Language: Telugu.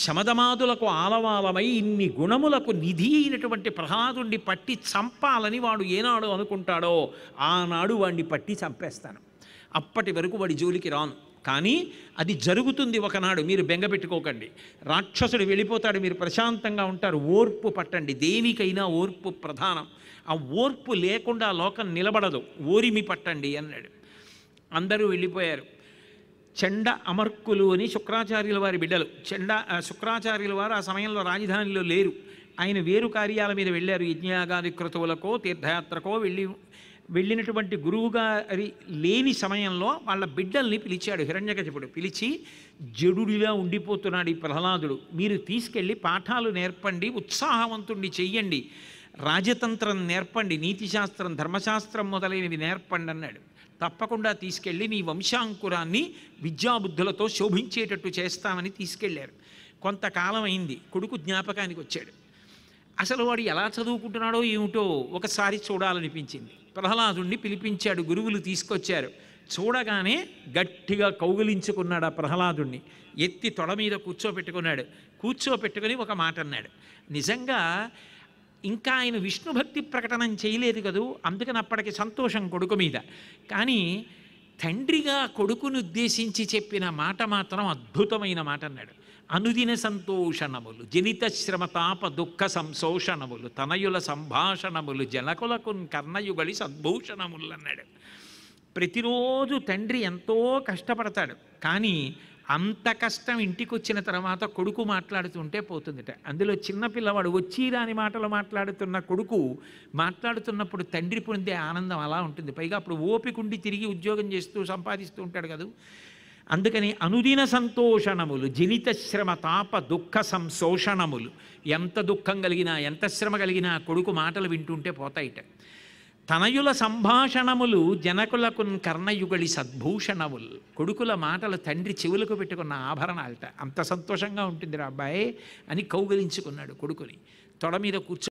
శమదమాదులకు ఆలవాలమై ఇన్ని గుణములకు నిధి అయినటువంటి ప్రహ్లాదుణ్ణి పట్టి చంపాలని వాడు ఏనాడు అనుకుంటాడో ఆనాడు వాడిని పట్టి చంపేస్తాను అప్పటి వరకు వాడి జోలికి రాను కానీ అది జరుగుతుంది ఒకనాడు మీరు బెంగ పెట్టుకోకండి రాక్షసుడు వెళ్ళిపోతాడు మీరు ప్రశాంతంగా ఉంటారు ఓర్పు పట్టండి దేనికైనా ఓర్పు ప్రధానం ఆ ఓర్పు లేకుండా లోకం నిలబడదు ఓరిమి పట్టండి అన్నాడు అందరూ వెళ్ళిపోయారు చెండ అమర్కులు అని శుక్రాచార్యుల వారి బిడ్డలు చెండ శుక్రాచార్యుల వారు ఆ సమయంలో రాజధానిలో లేరు ఆయన వేరు కార్యాల మీద వెళ్ళారు యజ్ఞయాగాది క్రతువులకో తీర్థయాత్రకో వెళ్ళి వెళ్ళినటువంటి గురువుగారి లేని సమయంలో వాళ్ళ బిడ్డల్ని పిలిచాడు హిరణ్యకశపుడు పిలిచి జడుడిలా ఉండిపోతున్నాడు ఈ ప్రహ్లాదుడు మీరు తీసుకెళ్ళి పాఠాలు నేర్పండి ఉత్సాహవంతుణ్ణి చెయ్యండి రాజతంత్రం నేర్పండి నీతిశాస్త్రం ధర్మశాస్త్రం మొదలైనవి నేర్పండి అన్నాడు తప్పకుండా తీసుకెళ్ళి నీ వంశాంకురాన్ని విద్యాబుద్ధులతో శోభించేటట్టు చేస్తామని తీసుకెళ్లారు కొంతకాలం అయింది కొడుకు జ్ఞాపకానికి వచ్చాడు అసలు వాడు ఎలా చదువుకుంటున్నాడో ఏమిటో ఒకసారి చూడాలనిపించింది ప్రహ్లాదుణ్ణి పిలిపించాడు గురువులు తీసుకొచ్చారు చూడగానే గట్టిగా కౌగిలించుకున్నాడు ఆ ప్రహ్లాదుణ్ణి ఎత్తి తొడ మీద కూర్చోపెట్టుకున్నాడు కూర్చోపెట్టుకుని ఒక మాట అన్నాడు నిజంగా ఇంకా ఆయన విష్ణుభక్తి ప్రకటనం చేయలేదు కదూ అందుకని అప్పటికి సంతోషం కొడుకు మీద కానీ తండ్రిగా కొడుకును ఉద్దేశించి చెప్పిన మాట మాత్రం అద్భుతమైన మాట అన్నాడు అనుదిన సంతోషణములు జనిత శ్రమతాప దుఃఖ సంశోషణములు తనయుల సంభాషణములు జనకులకు కర్ణయుగళి సద్భూషణములు అన్నాడు ప్రతిరోజు తండ్రి ఎంతో కష్టపడతాడు కానీ అంత కష్టం ఇంటికి వచ్చిన తర్వాత కొడుకు మాట్లాడుతుంటే పోతుందిట అందులో చిన్నపిల్లవాడు వచ్చి రాని మాటలు మాట్లాడుతున్న కొడుకు మాట్లాడుతున్నప్పుడు తండ్రి పొందే ఆనందం అలా ఉంటుంది పైగా అప్పుడు ఓపికండి తిరిగి ఉద్యోగం చేస్తూ సంపాదిస్తూ ఉంటాడు కదా అందుకని అనుదిన సంతోషణములు జనిత శ్రమ తాప దుఃఖ సంశోషణములు ఎంత దుఃఖం కలిగినా ఎంత శ్రమ కలిగినా కొడుకు మాటలు వింటుంటే పోతాయిట తనయుల సంభాషణములు జనకులకు కర్ణయుగళి సద్భూషణములు కొడుకుల మాటలు తండ్రి చెవులకు పెట్టుకున్న ఆభరణాలట అంత సంతోషంగా ఉంటుంది రా అబ్బాయి అని కౌగలించుకున్నాడు కొడుకుని తొడ మీద కూర్చో